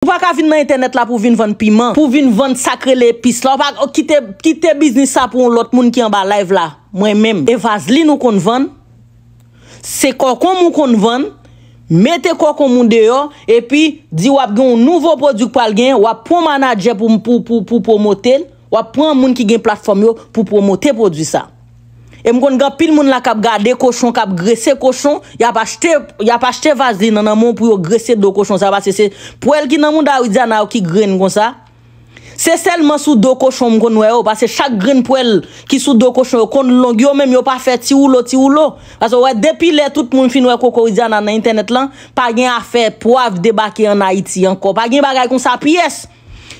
Ou pa ka vin nan internet la pou vin van piman, pou vin van sakre le pis la, ou pa ki te biznis sa pou lout moun ki an ba live la, mwen men. E vaz li nou kon van, se kon kon moun kon van, mete kon kon moun deyo, e pi di wap gen nouvo prodik pal gen, wap pou manajer pou pou pou pou promote l, wap pou an moun ki gen platform yo pou promote prodik sa. E mkon gen pil moun la kap gade koshon, kap gresse koshon, ya pa chte vazli nan nan moun pou yo gresse do koshon sa. Basi se pou el ki nan moun da ou diyan na ou ki gren kon sa. Oh, se selman sou do koshon mkon wè yo, basi se chak gren pou el ki sou do koshon yo, kon long yo mèm yo pa fè ti ou lo, ti ou lo. Basi wè depi lè tout moun fin wè koko ou diyan nan nan internet lan, pa gen a fè poav debake an Haiti anko. Pa gen bagay kon sa piyes.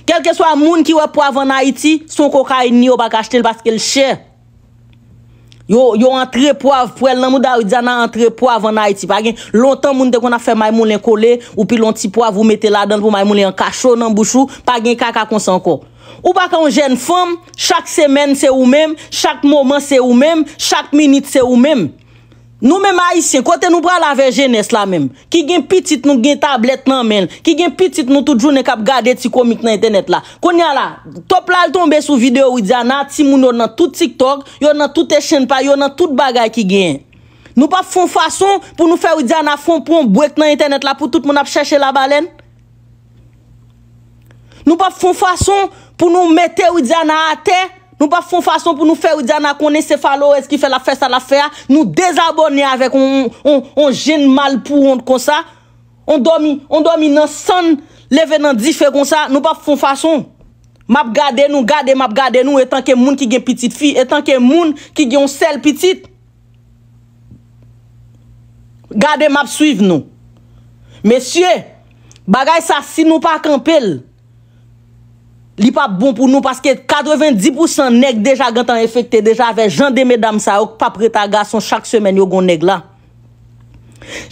Kelke swa moun ki wè poav an Haiti, son koka in yo baka chte l baske l chè. Yo antre poav pou el nan mou da ou dja nan antre poav anay ti. Pag gen, lontan moun de kon a fe maymoun len kole, ou pi lonti poav ou mette ladan pou maymoun len kachon nan bouchou, pag gen kaka konsanko. Ou bak an jen fom, chak semen se ou mem, chak mouman se ou mem, chak minute se ou mem. Nou men ma isyen, kote nou bra la vejenes la men, ki gen pitit nou gen tablet nan men, ki gen pitit nou tout jounen kap gade ti komik nan internet la. Kon nyan la, top la l tombe sou video ou djana, ti moun yon nan tout TikTok, yon nan tout echenpa, yon nan tout bagay ki gen. Nou pa fon fason pou nou fe ou djana fon pou mbwek nan internet la pou tout moun ap chèche la balen? Nou pa fon fason pou nou mette ou djana ate? Nou pa fon fason pou nou fè ou diyan akone se falo eski fè la fè sa la fè a, nou dezabone avèk on jen mal pou on kon sa. On domi nan san leve nan di fè kon sa, nou pa fon fason. Map gade nou, gade map gade nou, etan ke moun ki gen pitit fi, etan ke moun ki gen sel pitit. Gade map suiv nou. Mesye, bagay sa si nou pa akampel. li pa bon pou nou, paske 90% neg deja gantan efekte, deja ave jande me dam sa ou, pa preta gason chak semen yo goun neg la.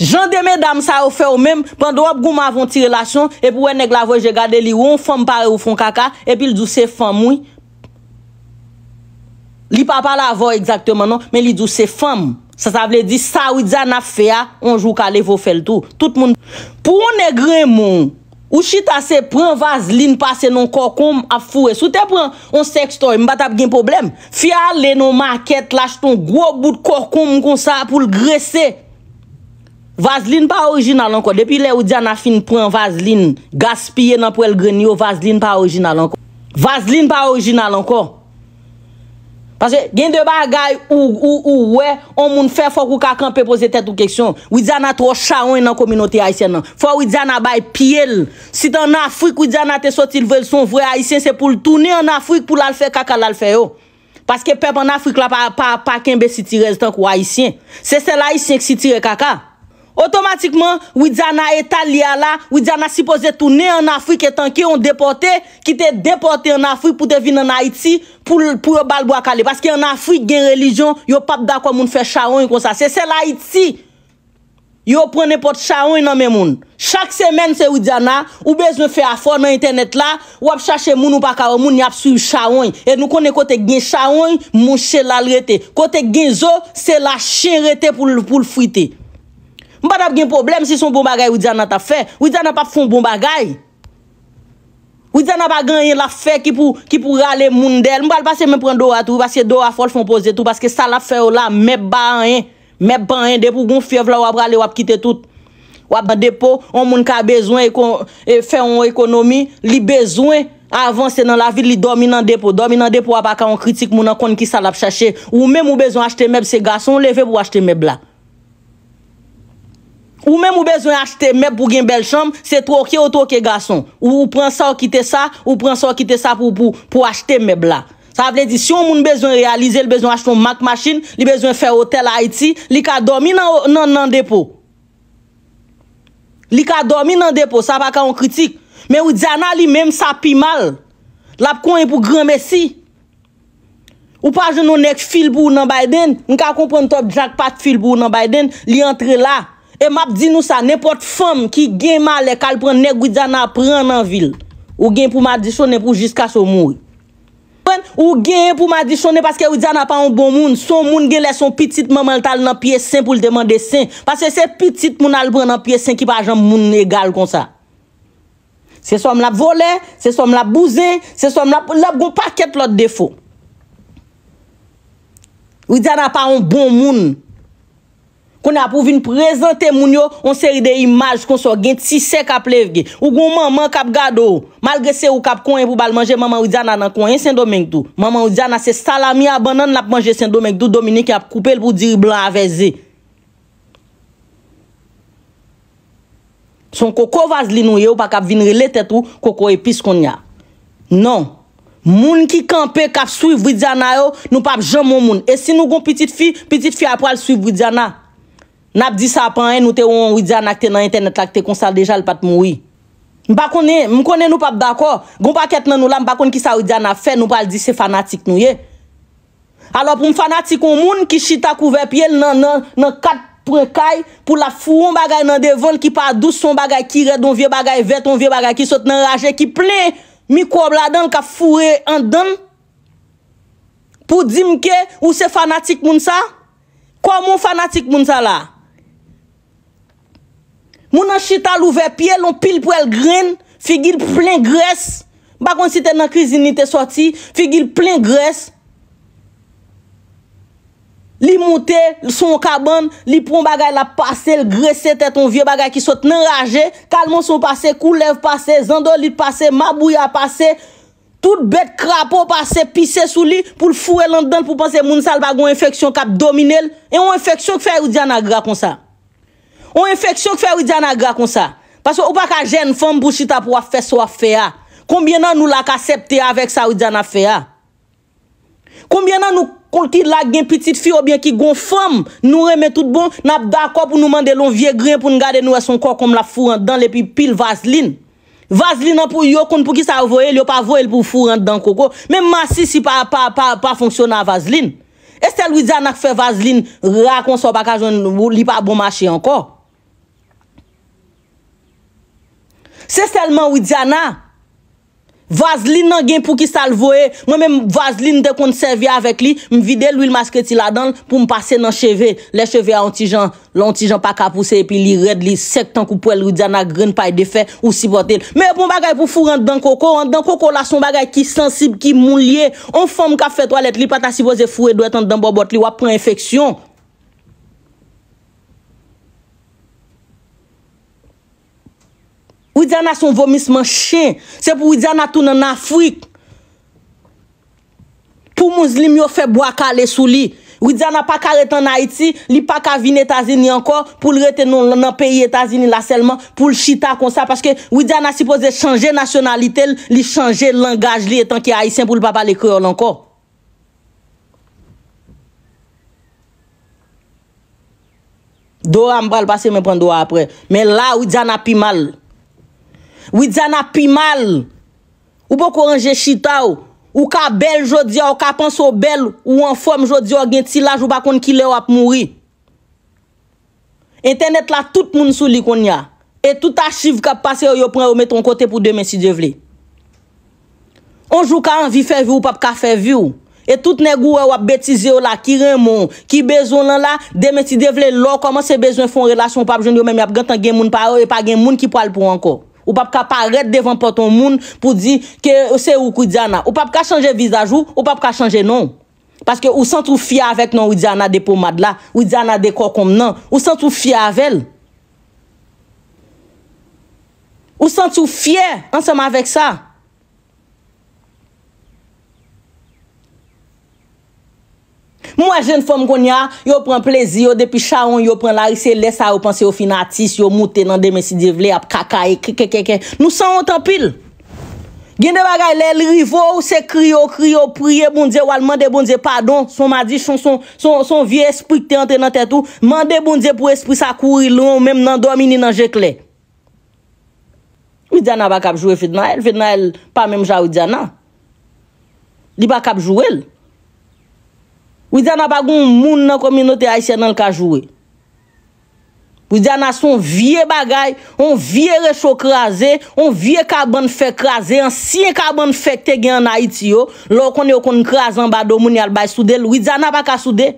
Jande me dam sa ou fe ou mem, pandou ap goun ma avonti relasyon, epi wè neg la voy, je gade li woun fom pare ou fon kaka, epi li dou se fom ou. Li pa pa la voy, men li dou se fom. Sa sa vle di, sa ou dja na fe a, onjou ka lev ou fel tou. Pou woun neg remon, Ou chita se pren vazlin pa se non korkom ap fwe. Sou te pren on seks toy, mbat ap gen problem. Fya le non market lach ton grok bout korkom mkon sa pou l gresse. Vazlin pa orijinal anko. Depi le ou diya na fin pren vazlin, gaspye nan pou el grenyo, vazlin pa orijinal anko. Vazlin pa orijinal anko. Pase gen de bagay ou ou ou we, on moun fe fok ou kakan pe pose tet ou keksyon. Ou djan a tro chahon nan kominoti Haitien nan. Fok ou djan a bay piyel. Sit an Afrik ou djan a te sotil vel son vre Haitien, se pou l toune an Afrik pou lal fe kaka lal fe yo. Pase ke pep an Afrik la pa kenbe si tirez tan kwa Haitien. Se se la Haitien ki si tire kaka. Otomatikman, widjana etal li ala, widjana sipoze toune an Afrik etan ki yon depote, ki te depote an Afrik pou te vin an Haiti pou yon balbo akale. Paske an Afrik gen relijyon, yon pap da kwa moun fe charon yon konsa. Se sel Haiti, yon prene pot charon yon nan men moun. Chak semen se widjana, ou bezne fe afor nan internet la, wap chache moun ou pa karo, moun yap su yon charon. E nou kone kote gen charon, moun chel al rete. Kote gen zo, se la chen rete pou l pou l frite. Mba nap gen problem si son bon bagay ou djan nan ta fe, ou djan nan pa fon bon bagay. Ou djan nan pa gen yon la fe ki pou rale moun del. Mba al pase men pren do a tou, pase do a fol fon pose tou, paske sa la fe ou la mèp ban yon, mèp ban yon, depo ou goun fyev la wap rale wap kite tout. Wap ban depo, ou moun ka bezwen e fe yon ekonomi, li bezwen avanse nan la vil, li domi nan depo. Domi nan depo wap a ka yon kritik moun an kon ki sa la chache. Ou mèm ou bezwen achete mèp se gas, ou moun leve pou achete mèp la. Ou mèm ou bezwen achete mèb pou gen bel chanm, se troke ou troke gason. Ou pren sa ou kite sa, ou pren sa ou kite sa pou achete mèb la. Sa vle di, si yon moun bezwen realize, li bezwen achete mèb machin, li bezwen fè hotel a iti, li ka dormi nan depo. Li ka dormi nan depo, sa pa ka an kritik. Mè ou djana li mèm sa pi mal. La pou kon yon pou gran mesi. Ou pa jen nou nek fil pou ou nan bayden, ni ka kompon top jack pat fil pou ou nan bayden, li entre la. E map di nou sa, nepot fom ki gen ma le kal pran nek ou djan ap pran nan vil. Ou gen pou ma di sonen pou jiska sou mou. Ou gen pou ma di sonen paske ou djan ap an bon moun. Son moun gen le son pitit maman tal nan piye sen pou l demande sen. Pase se pitit moun al pran nan piye sen ki pa jan moun negal kon sa. Se som la volen, se som la bouzen, se som la pou lop gon paket plot defo. Ou djan ap an bon moun. Kon ap ou vin prezante moun yo, on seri de imaj kon so gen tise kap levge. Ou goun maman kap gado ou. Malgre se ou kap konye pou bal manje, maman ou djana nan konye sen Domenkdou. Maman ou djana se salami abanan nap manje sen Domenkdou, Dominik ap koupel pou diri blan aveze. Son koko vaz li nou yo, pa kap vinre lete tou, koko epis kon ya. Non. Moun ki kampe kap sui vridjana yo, nou pap jamon moun. E si nou goun pitit fi, pitit fi ap pral sui vridjana yo. Nap di sa apan e nou te ou an ou di an akte nan internet lak te konsal deja l pat moui. M bakone, m konen nou pap dako, goun pa ket nan nou la m bakone ki sa ou di an ap fe nou pal di se fanatik nou ye. Alo pou m fanatik ou moun ki chita kouvep ye nan kat prekay pou la foun bagay nan devon ki pa douson bagay ki redon vie bagay veton vie bagay ki sot nan raje ki plen mikwob la dan ka fouwe an dan. Pou di m ke ou se fanatik moun sa, kwa moun fanatik moun sa la? Moun an chita louve piye, loun pil pou el grene, fi gil plen gres. Bakon si te nan krizi ni te sorti, fi gil plen gres. Li moute, son kabon, li pon bagay la pase, l grese teton vie bagay ki sot nan raje, kalman son pase, koulev pase, zandolit pase, mabouya pase, tout bet krapo pase, pise sou li pou l fure lan dan pou panse moun sal bagon infeksyon kap dominelle e yon infeksyon ki fe ou di an agra kon sa. Ou infeksyon ki fè Ouidjana gra kon sa? Pasou ou pa ka jen fèm bouchita pou a fè so a fè a? Koumbyen nan nou lak a septe avèk sa Ouidjana fè a? Koumbyen nan nou koulti lak gen piti fè ou bien ki gon fèm nou reme tout bon? Nap da kò pou nou mande lon vie grè pou nou gade nou e son kò kom la fù an dan le pi pil vaslin? Vaslin nan pou yò kon pou ki sa vò el yo pa vò el pou fù an dan koko? Men masi si pa fonksyonan vaslin? Estè Ouidjana ki fè vaslin ra kon so pa ka joun li pa bon mache an kò? Se selman Ouidiana, vazlin nan gen pou ki salvo e, mwen men vazlin dekoun servye avek li, mvide l'ouil maske ti la dan pou mpase nan cheve. Le cheve a ontijan, l'ontijan pa kapouse e pi li red li, sek tankou pou el Ouidiana gren paye de fe ou si bote. Mwen bon mwen bagay pou fure an dan koko, an dan koko la son bagay ki sensib ki moun liye, an fom ka fe toalet li pata si voze fure dwe tan dan bo bot li wap pre infeksyon. Ou diya nan son vomisman chen. Se pou ou diya nan tou nan Afrik. Pou mounz li myo feb waka le sou li. Ou diya nan pa kare tan Haiti. Li pa ka vin Etazini anko. Pou l rete non nan peyi Etazini la selman. Pou l chita kon sa. Paske ou diya nan sipoze chanje nationalitel. Li chanje langaj li etan ki Haitien. Pou l baba le kreol anko. Do a mbal basi men pren do a apre. Men la ou diya nan pi mal. Ou djan api mal, ou pou koranje chita ou, ou ka bel jodi, ou ka panso bel, ou an form jodi, ou gen tsi laj ou bakon ki le wap mouri. Internet la tout moun sou likon ya, et tout achiv kap pase yo yo pre ou meton kote pou demensi devle. On jou ka an vi fevi ou pap ka fevi ou, et tout negu we wap betize yo la ki remon, ki bezon lan la, demensi devle lo, koman se bezon fon relasyon pap jen yo men mi ap gantan gen moun pa yo, e pa gen moun ki pal pou anko. Ou pa pou ka paret devan poton moun pou di ke se ou kou djana. Ou pa pou ka chanje vizaj ou, ou pa pou ka chanje non. Paske ou sentou fye avek non ou djana de pou madla, ou djana de kou kom nan. Ou sentou fye avel. Ou sentou fye ansama avek sa. Mwa jen fom kon ya, yo pran plezi, yo depi charon, yo pran lari, se lesa yo panse yo finatis, yo mute nan demesidivle, ap kaka, ek, ek, ek, ek. Nou san ontan pil. Gende bagay lè, l'rivo bon ou se kri yo, kri yo, priye, bondye wal mande bondye, padon, son madi, son vie espri kte ante nan tetou, mande bondye pou espri sa kouri loun, mèm nan domini nan jekle. Ou djana bak ap jwè fè dna el, fè dna el pa mèm jwa ou djana. Li bak ap jwè el. Widja na pa goun moun nan kominote Aisyen nan l ka jwwe. Widja na son vie bagay, on vie rechou kraze, on vie karbon fe kraze, an siye karbon fe te gen an Aisyen yo, lo kon yo kon krazen ba do moun yal bay soudel, widja na pa ka soudel.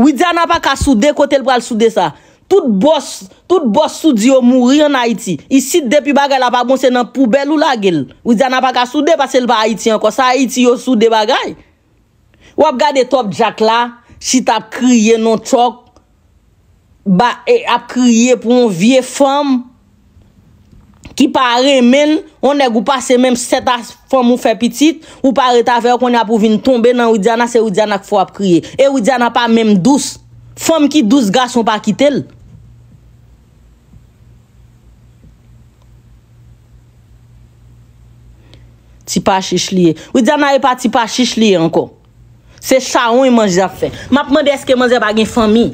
Widja na pa ka soudel kote l pral soudel sa. Tout bòs, tout bòs soudi yo mouri an Haiti. Isi depi bagay la pa bon se nan poubel ou la gel. Ou djana pa ka soudi pa sel pa Haiti anko. Sa Haiti yo soudi bagay. Wap gade top jak la, shit ap kriye non chok. Ba e, ap kriye pou yon vie fòm ki pare men, on e gou pase mèm seta fòm ou fe pitit, ou pare ta fe yo kon ya pou vin tombe nan ou djana, se ou djana ki fò ap kriye. E ou djana pa mèm douz. Fòm ki douz gason pa kite lè. Si pa chich liye. Ou djana e pa ti pa chich liye anko. Se charon e manje a fe. Ma pman de eske manje bagen fami.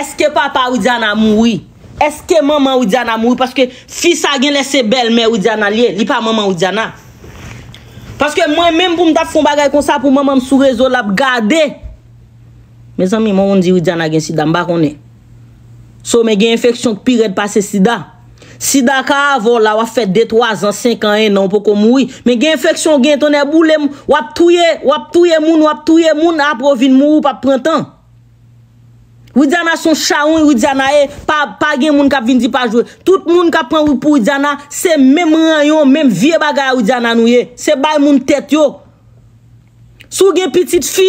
Eske papa ou djana moui. Eske maman ou djana moui. Paske fisa gen lese bel me ou djana liye. Li pa maman ou djana. Paske mwen menm pou mda fon bagay kon sa pou maman msou rezo la pou gade. Me zan mi moun di ou djana gen sida mbakone. So me gen infeksyon kpiret pase sida. Si da ka avor la, wap fet de 3 an, 5 an, 1 an pou kon moui. Men gen infeksyon gen ton e boule, wap touye, wap touye moun, wap touye moun ap wou vin moui pa prantan. Widjana son chahoun widjana e, pa gen moun kap vin di pa jwe. Tout moun kap pran wipou widjana, se men mwen an yon, men vie bagay widjana nou ye. Se bay moun tet yo. Sou gen pitit fi,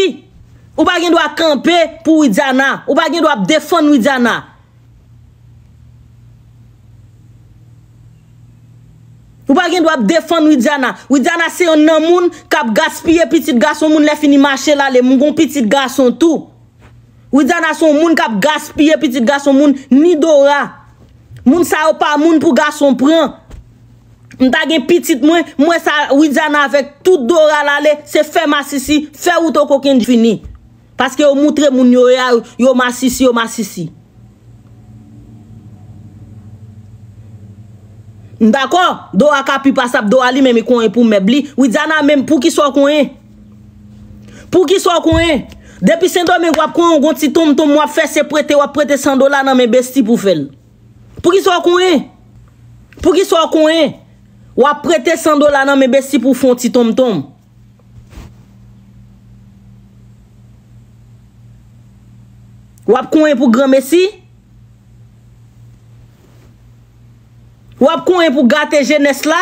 ou pa gen do ap kampe pou widjana, ou pa gen do ap defon widjana. Ou pa gen do ap defan Ouidjana, Ouidjana se yon nan moun kap gaspye pitit gason moun lefini mache lale, moun kon pitit gason tou. Ouidjana se yon moun kap gaspye pitit gason moun ni dora, moun sa yo pa moun pou gason pren. Mwen ta gen pitit mwen, mwen sa Ouidjana vek tout dora lale, se fe masisi, fe wouto koken di fini. Paske yo moutre moun yo ya yo masisi, yo masisi. Ndako, do akapipasap, do ali mèmè konè pou mèbli, wè djanan mèm pou ki so konè. Pou ki so konè. Depi sen do mè wap konè, ou gon ti tom tom, wap fè se prete, wap prete san do la nan mè besti pou fèl. Pou ki so konè. Pou ki so konè. Wap prete san do la nan mè besti pou fon ti tom tom. Wap konè pou gran besti. Wap kon yon pou gate jenese la,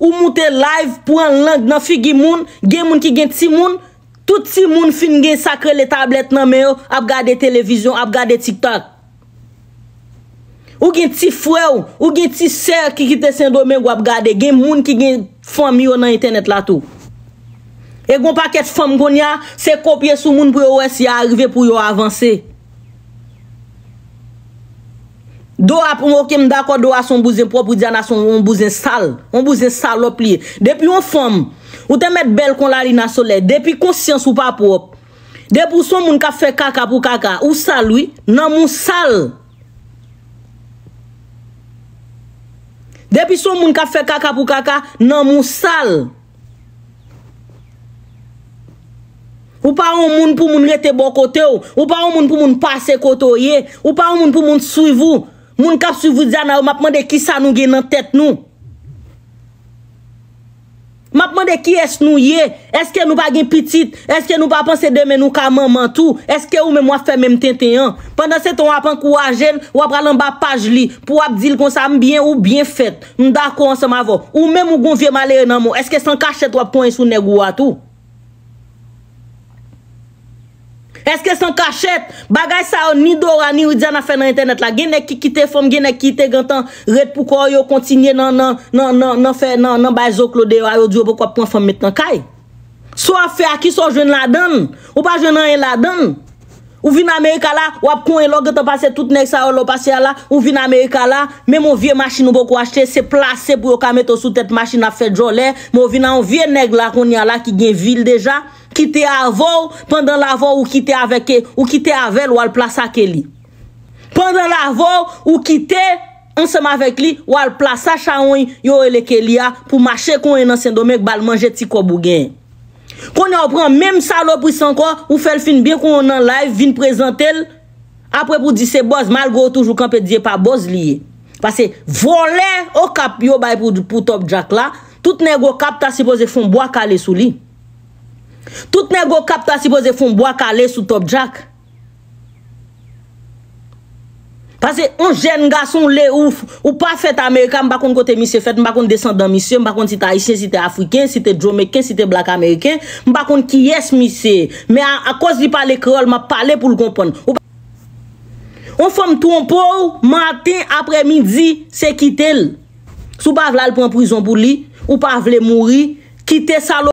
ou moute live pou an lang nan fi gi moun, gen moun ki gen ti moun, tout ti moun fin gen sakre le tablet nan men yo ap gade televizyon, ap gade TikTok. Ou gen ti fwe ou, ou gen ti ser ki kite sendo men wap gade, gen moun ki gen fwam yo nan internet la tou. Egon paket fwam kon ya, se kopye sou moun pou yo wese, ya arrive pou yo avanse. Do ap mwokye mdakot do ason mbouzen pwop ou djan ason mbouzen sal. Mbouzen sal lop li. Depi mwen fom. Ou te met bel kon la li nasole. Depi konsyans ou pa pwop. Depi sou moun ka fe kaka pou kaka. Ou sal oui nan moun sal. Depi sou moun ka fe kaka pou kaka nan moun sal. Ou pa moun pou moun lete bon kote ou. Ou pa moun pou moun pase kote ou ye. Ou pa moun pou moun soui vou ou. Moun kap su vou diyan nou, mapman de ki sa nou gen nan tet nou? Mapman de ki es nou ye? Eske nou pa gen pitit? Eske nou pa panse demen nou ka manman tou? Eske ou men wap fe men mtenten an? Pendan se ton wap an kou ajen, wap alan ba paj li. Pou wap dil kon sa mbyen ou byen fet. Mda kon se ma vo. Ou men mou kon ve malen nan mou. Eske san kachet wap ponye sou negwa tou? Eske san kachet, bagay sa ou ni doura ni ou diyan a fe nan internet la. Gen ek ki kite fom, gen ek kite gantan ret pou kwa ou yo kontinye nan, nan, nan, nan, nan fe, nan, nan bay zo klo deyo a yo diyo pou kwa pon fom metan kaj. So a fe a ki so jwen la dan, ou pa jwen nan en la dan. Ou vi nan Amerika la, wap kon en lo getan pase tout neg sa ou lo pase ya la, ou vi nan Amerika la, men moun vie machin ou pou kwa achete se place pou yo ka meto sou tet machin a fe jolè, moun vi nan moun vie neg la kon ya la ki gen vil deja. Kite avor, Pendan lavor ou kite aveke, Ou kite avele, Ou al plasa ke li. Pendan lavor, Ou kite, Ansema vek li, Ou al plasa chanwen, Yo ele ke li a, Pou mache kon enan sendomek, Bal manje ti kobou gen. Kon yo pran, Mem salopri san kon, Ou fel fin bien kon an live, Vin prezantel, Apre pou di se boz, Malgo toujou kanpe diye pa boz li ye. Pase, Vole, O kap yo bay pou top jak la, Tout negwo kap ta sipoze fon bo akale sou li. Tout nè go kap ta sipo ze foun bwa kale sou top jak. Pase, an jen nga son le ouf, ou pa fet amerika, mba kont kote misye fet, mba kont desan dan misye, mba kont si ta isye, si te afriken, si te jomeken, si te blak ameriken, mba kont ki yes misye. Me a kos li pale krol, ma pale pou l kompon. Ou fom tou an pou, matin apre midi, se kite l. Sou pa vle al pou an prizon pou li, ou pa vle mouri, kite salo.